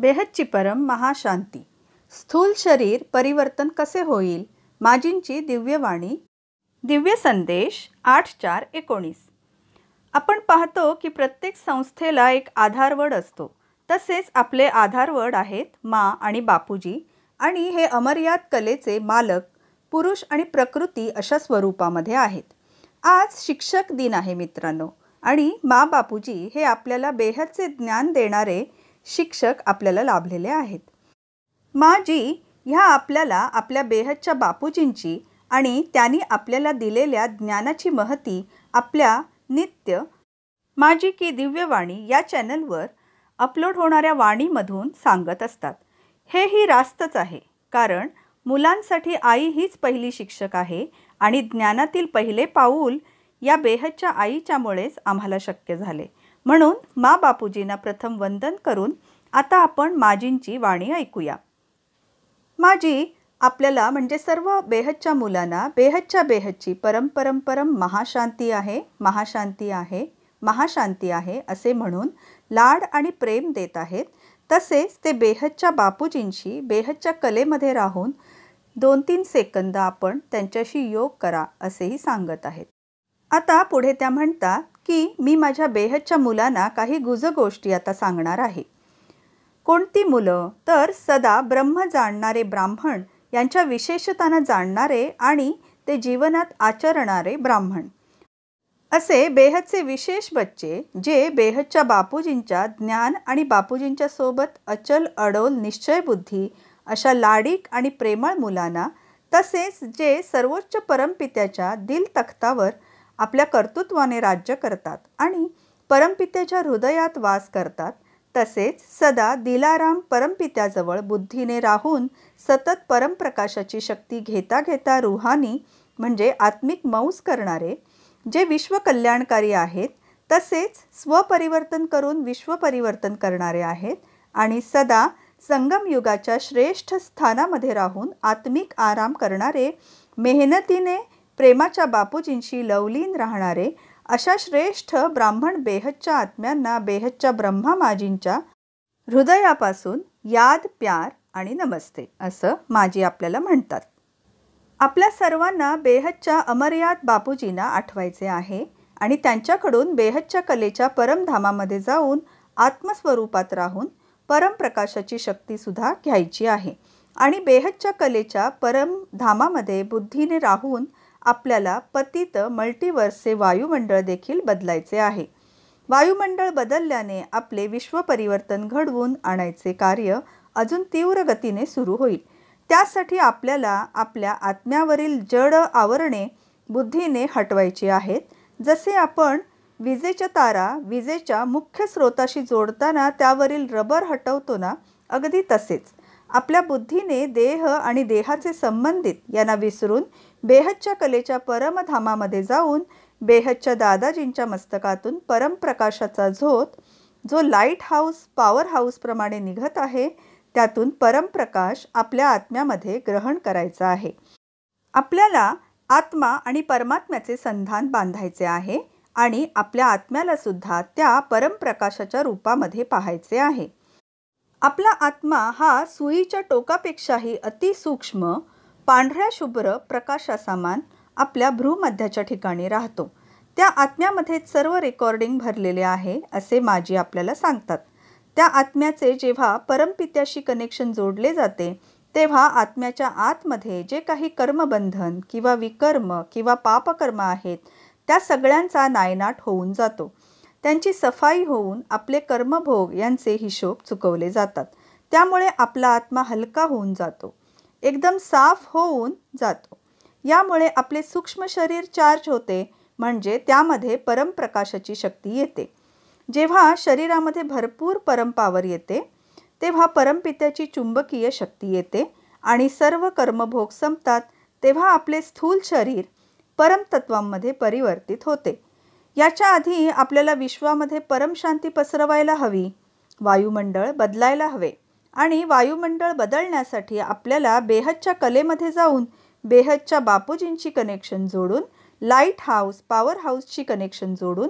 बेहच्ची परम महाशांती स्थूल शरीर परिवर्तन कसे होईल माजींची दिव्यवाणी दिव्य संदेश आठ चार एकोणीस आपण पाहतो की प्रत्येक संस्थेला एक आधारवड असतो तसेच आपले आधारवड आहेत मा आणि बापूजी आणि हे अमर्याद कलेचे मालक पुरुष आणि प्रकृती अशा स्वरूपामध्ये आहेत आज शिक्षक दिन आहे मित्रांनो आणि मा बापूजी हे आपल्याला बेहदचे ज्ञान देणारे शिक्षक आपल्याला लाभलेले आहेत माजी ह्या आपल्याला आपल्या बेहदच्या बापूजींची आणि त्यांनी आपल्याला दिलेल्या ज्ञानाची महती आपल्या नित्य माजी की दिव्यवाणी या चॅनलवर अपलोड होणाऱ्या वाणीमधून सांगत असतात हेही रास्तच आहे कारण मुलांसाठी आई हीच पहिली शिक्षक आहे आणि ज्ञानातील पहिले पाऊल या बेहदच्या आईच्यामुळेच आम्हाला शक्य झाले म्हणून मा बापूजींना प्रथम वंदन करून आता आपण माजींची वाणी ऐकूया माजी आपल्याला म्हणजे सर्व बेहदच्या मुलांना बेहदच्या बेहदची परम परम महाशांती आहे महाशांती आहे महाशांती आहे असे म्हणून लाड आणि प्रेम देत आहेत तसेच ते बेहदच्या बापूजींशी बेहदच्या कलेमध्ये राहून दोन तीन सेकंद आपण त्यांच्याशी योग करा असेही सांगत आहेत आता पुढे त्या म्हणतात की मी माझ्या बेहदच्या मुलांना काही गुज गोष्टी आता सांगणार आहे कोणती मुलं तर सदा ब्रह्म जाणणारे ब्राह्मण यांच्या विशेषतांना जाणणारे आणि ते जीवनात आचरणारे ब्राह्मण असे बेहदचे विशेष बच्चे जे बेहदच्या बापूजींच्या ज्ञान आणि बापूजींच्या सोबत अचल अडोल निश्चय बुद्धी अशा लाडीक आणि प्रेमळ मुलांना तसेच जे सर्वोच्च परमपित्याच्या दिल तख्तावर आपल्या कर्तृत्वाने राज्य करतात आणि परमपित्याच्या हृदयात वास करतात तसेच सदा दिलाराम परमपित्याजवळ बुद्धीने राहून सतत परमप्रकाशाची शक्ती घेता घेता रुहानी म्हणजे आत्मिक मौस करणारे जे विश्वकल्याणकारी आहेत तसेच स्वपरिवर्तन करून विश्वपरिवर्तन करणारे आहेत आणि सदा संगमयुगाच्या श्रेष्ठ स्थानामध्ये राहून आत्मिक आराम करणारे मेहनतीने प्रेमाच्या बापूजींशी लवलीन राहणारे अशा श्रेष्ठ ब्राह्मण बेहदच्या आत्म्यांना बेहदच्या ब्रह्मा माजींच्या हृदयापासून याद प्यार आणि नमस्ते असं माजी आपल्याला म्हणतात आपल्या सर्वांना बेहदच्या अमर्याद बापूजींना आठवायचे आहे आणि त्यांच्याकडून बेहच्च्या कलेच्या परमधामामध्ये जाऊन आत्मस्वरूपात राहून परमप्रकाशाची शक्तीसुद्धा घ्यायची आहे आणि बेहच्च्या कलेच्या परमधामामध्ये बुद्धीने राहून आपल्याला पतित मल्टिवर्सचे वायुमंडळ देखील बदलायचे आहे वायुमंडळ बदलल्याने आपले विश्व परिवर्तन घडवून आणायचे कार्य अजून तीव्र गतीने सुरू होईल त्यासाठी आपल्याला आपल्या आत्म्यावरील जड आवरणे बुद्धीने हटवायची आहेत जसे आपण विजेच्या तारा विजेच्या मुख्य स्रोताशी जोडताना त्यावरील रबर हटवतो ना अगदी तसेच आपल्या बुद्धीने देह आणि देहाचे संबंधित यांना विसरून बेहदच्या कलेच्या परमधामामध्ये जाऊन बेहदच्या दादाजींच्या मस्तकातून परमप्रकाशाचा झोत जो लाईट हाऊस पॉवर हाऊसप्रमाणे निघत आहे त्यातून परमप्रकाश आपल्या आत्म्यामध्ये ग्रहण करायचा आहे आपल्याला आत्मा आणि परमात्म्याचे संधान बांधायचे आहे आणि आपल्या आत्म्याला सुद्धा त्या परमप्रकाशाच्या रूपामध्ये पाहायचे आहे आपला आत्मा हा सुईच्या टोकापेक्षाही अतिसूक्ष्म पांढऱ्या शुभ्र प्रकाशासमान आपल्या भ्रूमध्याच्या ठिकाणी राहतो त्या आत्म्यामध्ये सर्व रेकॉर्डिंग भरलेले आहे असे माजी आपल्याला सांगतात त्या आत्म्याचे जेव्हा परमपित्याशी कनेक्शन जोडले जाते तेव्हा आत्म्याच्या आतमध्ये जे काही कर्मबंधन किंवा विकर्म किंवा पापकर्म आहेत त्या सगळ्यांचा नायनाट होऊन जातो त्यांची सफाई होऊन आपले कर्मभोग यांचे हिशोब चुकवले जातात त्यामुळे आपला आत्मा हलका होऊन जातो एकदम साफ होऊन जातो यामुळे आपले सूक्ष्म शरीर चार्ज होते म्हणजे त्यामध्ये परमप्रकाशाची शक्ती येते जेव्हा शरीरामध्ये भरपूर परमपावर येते तेव्हा परमपित्याची चुंबकीय शक्ती येते आणि सर्व कर्मभोग संपतात तेव्हा आपले स्थूल शरीर परमतत्वांमध्ये परिवर्तित होते याच्या आधी आपल्याला विश्वामध्ये परमशांती पसरवायला हवी वायुमंडळ बदलायला हवे आणि वायुमंडळ बदलण्यासाठी आपल्याला बेहदच्या कलेमध्ये जाऊन बेहदच्या बापूजींची कनेक्शन जोडून लाईट हाऊस पॉवर हाऊसची कनेक्शन जोडून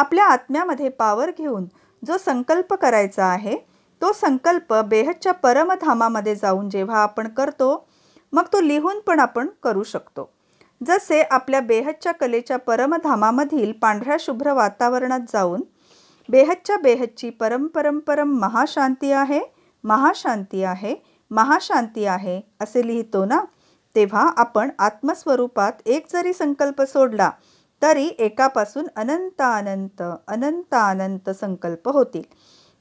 आपल्या आत्म्यामध्ये पॉवर घेऊन जो संकल्प करायचा आहे तो संकल्प बेहदच्या परमधामामध्ये जाऊन जेव्हा आपण करतो मग तो लिहून पण आपण करू शकतो जसे आपल्या बेहदच्या कलेच्या परमधामामधील पांढऱ्या शुभ्र वातावरणात जाऊन बेहदच्या बेहदची परमपरंपरम महाशांती आहे महाशांती आहे महाशांती आहे असे लिहितो ना तेव्हा आपण आत्मस्वरूपात एक जरी संकल्प सोडला तरी एकापासून अनंत अनंत अनंत अनंत संकल्प होतील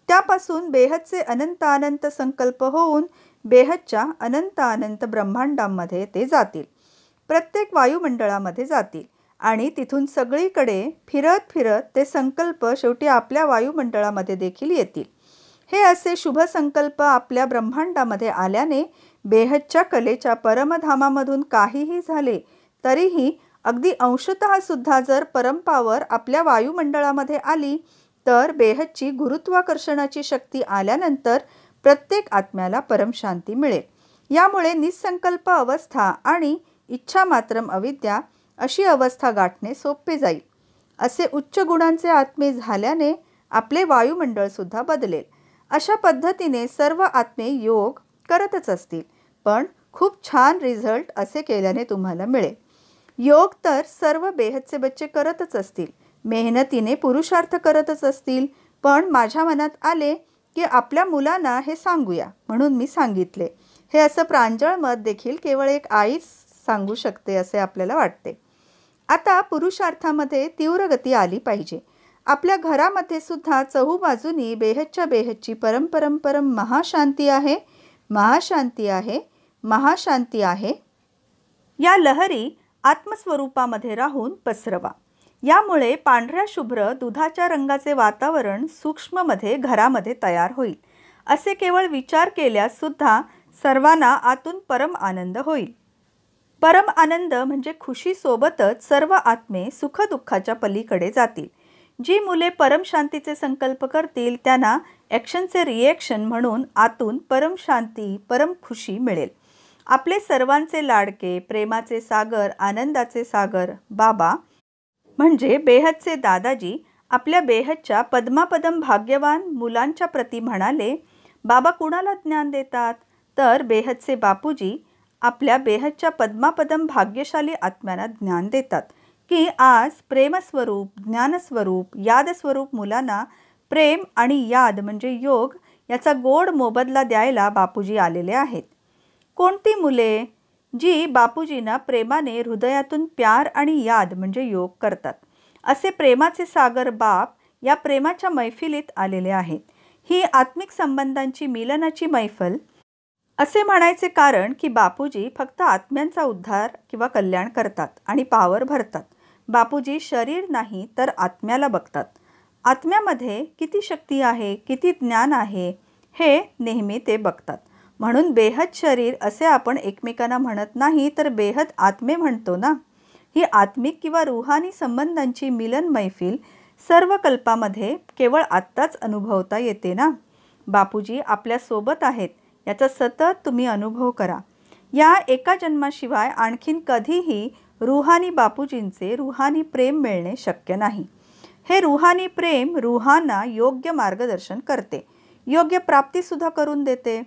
त्यापासून बेहदचे अनंत अनंत संकल्प होऊन बेहदच्या अनंत अनंत ब्रह्मांडामध्ये ते जातील प्रत्येक वायुमंडळामध्ये जातील आणि तिथून सगळीकडे फिरत फिरत ते संकल्प शेवटी आपल्या वायुमंडळामध्ये देखील येतील हे असे शुभ संकल्प आपल्या ब्रह्मांडामध्ये आल्याने बेहदच्या कलेच्या परमधामामधून काहीही झाले तरीही अगदी अंशत सुद्धा जर परंपावर आपल्या वायुमंडळामध्ये आली तर बेहदची गुरुत्वाकर्षणाची शक्ती आल्यानंतर प्रत्येक आत्म्याला परमशांती मिळेल यामुळे निसंकल्प अवस्था आणि इच्छा मात्रम अविद्या अशी अवस्था गाठणे सोपे जाईल असे उच्च गुणांचे आत्मे झाल्याने आपले वायुमंडळसुद्धा बदलेल अशा पद्धतीने सर्व आत्मे योग करतच असतील पण खूप छान रिझल्ट असे केल्याने तुम्हाला मिळेल योग तर सर्व बेहदचे बच्चे करतच असतील मेहनतीने पुरुषार्थ करतच असतील पण माझ्या मनात आले की आपल्या मुलांना हे सांगूया म्हणून मी सांगितले हे असं प्रांजळ मत देखील केवळ एक आईच सांगू शकते असे आपल्याला वाटते आता पुरुषार्थामध्ये तीव्र गती आली पाहिजे आपल्या घरामध्ये सुद्धा चहूबाजूनी बेहच्च्या बेहच्ची परमपरंपरम महाशांती आहे महाशांती आहे महाशांती आहे या लहरी आत्मस्वरूपामध्ये राहून पसरवा यामुळे पांढऱ्या शुभ्र दुधाच्या रंगाचे वातावरण सूक्ष्ममध्ये घरामध्ये तयार होईल असे केवळ विचार केल्यास सुद्धा सर्वांना आतून परम आनंद होईल परम आनंद म्हणजे खुशीसोबतच सर्व आत्मे सुखदुःखाच्या पलीकडे जातील जी मुले परमशांतीचे संकल्प करतील त्यांना ॲक्शनचे रिॲक्शन म्हणून आतून परमशांती परमखुशी मिळेल आपले सर्वांचे लाडके प्रेमाचे सागर आनंदाचे सागर बाबा म्हणजे बेहदचे दादाजी आपल्या बेहदच्या पद्मापदम भाग्यवान मुलांच्या प्रती म्हणाले बाबा कुणाला ज्ञान देतात तर बेहदचे बापूजी आपल्या बेहदच्या पद्मापदम भाग्यशाली आत्म्यांना ज्ञान देतात की आज प्रेमस्वरूप ज्ञानस्वरूप यादस्वरूप मुलांना प्रेम आणि याद म्हणजे योग याचा गोड मोबदला द्यायला बापूजी आलेले आहेत कोणती मुले जी बापूजींना प्रेमाने हृदयातून प्यार आणि याद म्हणजे योग करतात असे प्रेमाचे सागर बाप या प्रेमाच्या मैफिलीत आलेले आहेत ही आत्मिक संबंधांची मिलनाची मैफल असे म्हणायचे कारण की बापूजी फक्त आत्म्यांचा उद्धार किंवा कल्याण करतात आणि पावर भरतात बापूजी शरीर नाही तर आत्म्याला बघतात आत्म्यामध्ये किती शक्ती आहे किती ज्ञान आहे हे नेहमी ते बघतात म्हणून बेहद शरीर असे आपण एकमेकांना म्हणत नाही तर बेहद आत्मे म्हणतो ना ही आत्मिक किंवा रुहानी संबंधांची मिलन मैफिल सर्व कल्पामध्ये केवळ आत्ताच अनुभवता येते ना बापूजी आपल्यासोबत आहेत याचा सतत तुम्ही अनुभव करा या एका जन्माशिवाय आणखीन कधीही रुहानी बापूजींचे रुहानी प्रेम मिळणे शक्य नाही हे रुहानी प्रेम रुहांना योग्य मार्गदर्शन करते योग्य प्राप्तीसुद्धा करून देते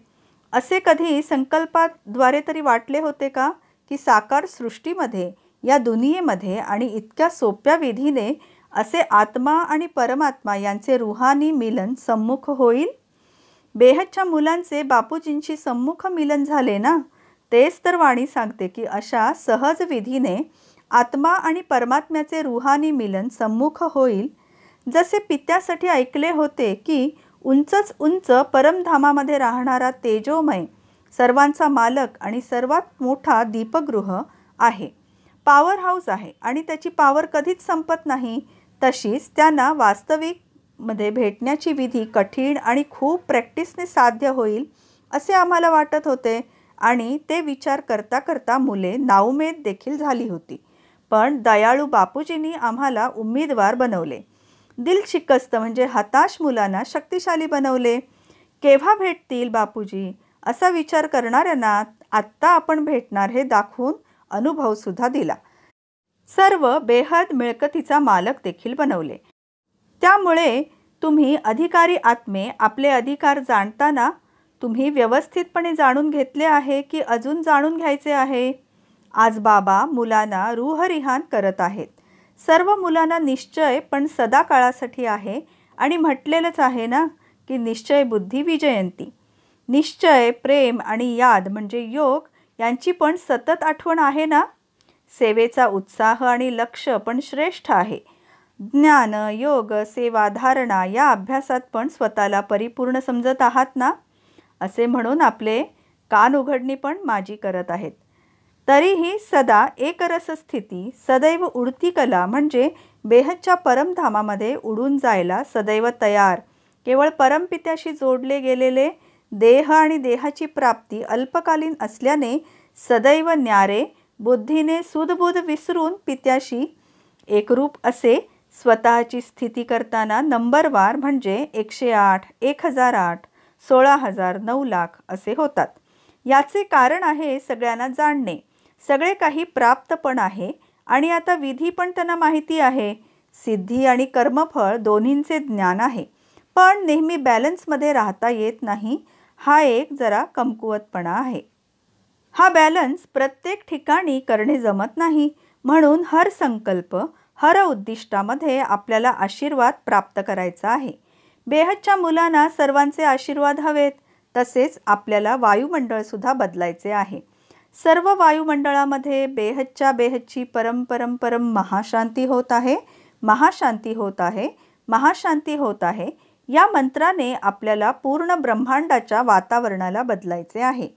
असे कधी संकल्पाद्वारे तरी वाटले होते का की साकार सृष्टीमध्ये या दुनियेमध्ये आणि इतक्या सोप्या विधीने असे आत्मा आणि परमात्मा यांचे रुहानी मिलन सम्मुख होईल बेहदच्या मुलांचे बापूजींशी सम्मुख मिलन झाले ना तेच तर वाणी सांगते की अशा सहज विधीने आत्मा आणि परमात्म्याचे रुहानी मिलन सम्मुख होईल जसे पित्यासाठी ऐकले होते की उंचच उंच परमधामामध्ये राहणारा तेजोमय सर्वांचा मालक आणि सर्वात मोठा दीपगृह आहे पॉवर हाऊस आहे आणि त्याची पॉवर कधीच संपत नाही तशीच त्यांना वास्तविकमध्ये भेटण्याची विधी कठीण आणि खूप प्रॅक्टिसने साध्य होईल असे आम्हाला वाटत होते आणि ते विचार करता करता मुले नाउमेद देखील झाली होती पण दयाळू बापूजींनी आम्हाला उमेदवार बनवले दिल शिकस्त म्हणजे हताश मुलांना शक्तिशाली बनवले केव्हा भेटतील बापूजी असा विचार करणाऱ्यांना आत्ता आपण भेटणार हे दाखवून अनुभवसुद्धा दिला सर्व बेहद मिळकतीचा मालक देखील बनवले त्यामुळे तुम्ही अधिकारी आत्मे आपले अधिकार जाणताना तुम्ही व्यवस्थितपणे जाणून घेतले आहे की अजून जाणून घ्यायचे आहे आज बाबा मुलांना रूहरिहान करत आहेत सर्व मुलांना निश्चय पण सदा काळासाठी आहे आणि म्हटलेलंच आहे ना की निश्चय बुद्धी विजयंती निश्चय प्रेम आणि याद म्हणजे योग यांची पण सतत आठवण आहे ना सेवेचा उत्साह आणि लक्ष पण श्रेष्ठ आहे ज्ञान योग सेवा धारणा या अभ्यासात पण स्वतःला परिपूर्ण समजत आहात ना असे म्हणून आपले कान उघडणी पण माझी करत आहेत तरीही सदा एकरस स्थिती सदैव उडती कला म्हणजे बेहदच्या परमधामामध्ये उडून जायला सदैव तयार केवळ परमपित्याशी जोडले गेलेले देह आणि देहाची प्राप्ती अल्पकालीन असल्याने सदैव न्यारे बुद्धीने सुदबुध विसरून पित्याशी एकरूप असे स्वतःची स्थिती करताना नंबरवार म्हणजे एकशे आठ एक हजार आठ सोळा हजार नऊ लाख असे होतात याचे कारण आहे सगळ्यांना जाणणे सगळे काही प्राप्त पण आहे आणि आता विधी पण त्यांना माहिती आहे सिद्धी आणि कर्मफळ दोन्हींचे ज्ञान आहे पण नेहमी बॅलन्समध्ये राहता येत नाही हा एक जरा कमकुवतपणा आहे हा बॅलन्स प्रत्येक ठिकाणी करणे जमत नाही म्हणून हर संकल्प हर उद्दिष्टामध्ये आपल्याला आशीर्वाद प्राप्त करायचा आहे बेहदच्या मुलांना सर्वांचे आशीर्वाद हवेत तसेच आपल्याला वायुमंडळसुद्धा बदलायचे आहे सर्व वायुमंडळामध्ये बेहदच्या बेहदची परम महाशांती होत आहे महाशांती होत आहे महाशांती होत आहे या मंत्राने आपल्याला पूर्ण ब्रह्मांडाच्या वातावरणाला बदलायचे आहे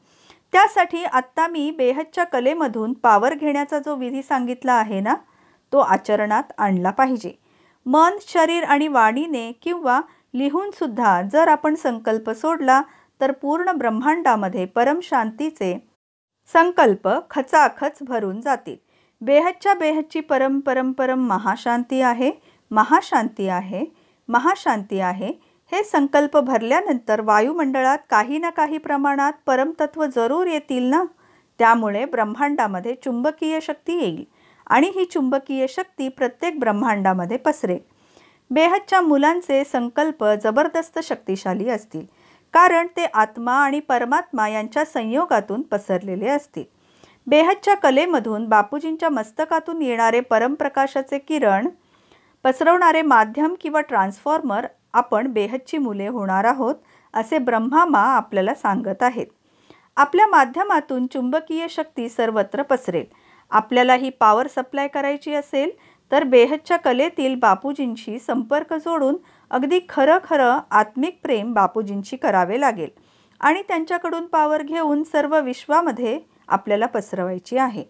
त्यासाठी आत्ता मी बेहदच्या कलेमधून पावर घेण्याचा जो विधी सांगितला आहे ना तो आचरणात आणला पाहिजे मन शरीर आणि वाणीने किंवा लिहूनसुद्धा जर आपण संकल्प सोडला तर पूर्ण ब्रह्मांडामध्ये परमशांतीचे संकल्प खचाखच भरून जातील बेहच्च्या बेहच्ची परम परम परम महाशांती आहे महाशांती आहे महाशांती आहे हे संकल्प भरल्यानंतर वायुमंडळात काही ना काही प्रमाणात परमतत्व जरूर येतील ना त्यामुळे ब्रह्मांडामध्ये चुंबकीय शक्ती येईल आणि ही चुंबकीय शक्ती प्रत्येक ब्रह्मांडामध्ये पसरेल बेहदच्या मुलांचे संकल्प जबरदस्त शक्तिशाली असतील कारण ते आत्मा आणि परमात्मा यांच्या संयोगातून पसरलेले असतील बेहदच्या कलेमधून बापूजींच्या मस्तकातून येणारे परमप्रकाशाचे किरण पसरवणारे माध्यम किंवा ट्रान्सफॉर्मर आपण बेहदची मुले होणार आहोत असे ब्रह्मामा आपल्याला सांगत आहेत आपल्या माध्यमातून चुंबकीय शक्ती सर्वत्र पसरेल आपल्याला ही पॉवर सप्लाय करायची असेल तर बेहदच्या कलेतील बापूजींशी संपर्क जोडून अगदी खरं खरं आत्मिक प्रेम बापूजींशी करावे लागेल आणि त्यांच्याकडून पावर घेऊन सर्व विश्वामध्ये आपल्याला पसरवायची आहे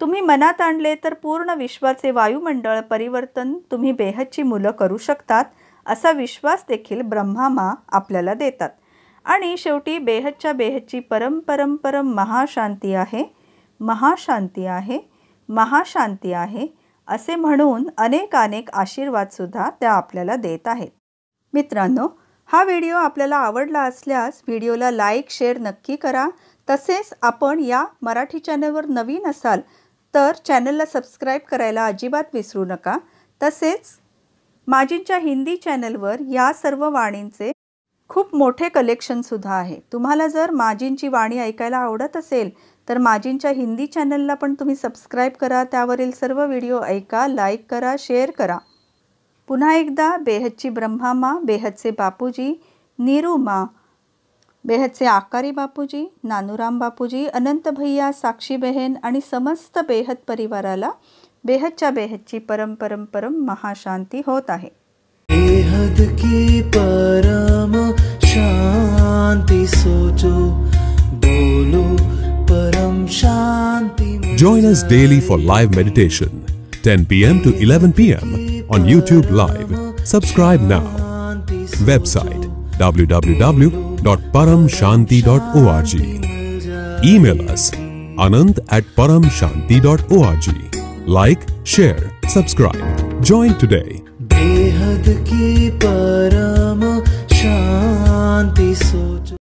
तुम्ही मनात आणले तर पूर्ण विश्वाचे वायुमंडळ परिवर्तन तुम्ही बेहदची मुलं करू शकतात असा विश्वास देखील ब्रह्मामा आपल्याला देतात आणि शेवटी बेहदच्या बेहदची परम महाशांती आहे महाशांती आहे महाशांती आहे असे म्हणून अनेक अनेक आशीर्वादसुद्धा त्या आपल्याला देत आहेत मित्रांनो हा व्हिडिओ आपल्याला आवडला असल्यास व्हिडिओला लाईक शेअर नक्की करा तसेच आपण या मराठी चॅनलवर नवीन असाल तर चॅनलला सबस्क्राईब करायला अजिबात विसरू नका तसेच माजींच्या हिंदी चॅनलवर या सर्व वाणींचे खूप मोठे कलेक्शनसुद्धा आहे तुम्हाला जर माजींची वाणी ऐकायला आवडत असेल तर माजींच्या हिंदी चॅनलला पण तुम्ही सबस्क्राईब करा त्यावरील सर्व व्हिडिओ ऐका लाईक करा शेअर करा पुन्हा एकदा बेहदची ब्रह्मामा बेहदचे बापूजी निरुमा बेहदचे आकारी बापूजी नानूराम बापूजी अनंत भैया साक्षी बहन आणि समस्त बेहद परिवाराला बेहदच्या बेहदची परम परम परम महाशांती होत आहे बेहद की परम शांती सोचो बोलो Join us daily for live meditation, 10 p.m. to 11 p.m. on YouTube Live. Subscribe now. Website www.paramshanti.org. Email us anand at paramshanti.org. Like, share, subscribe. Join today.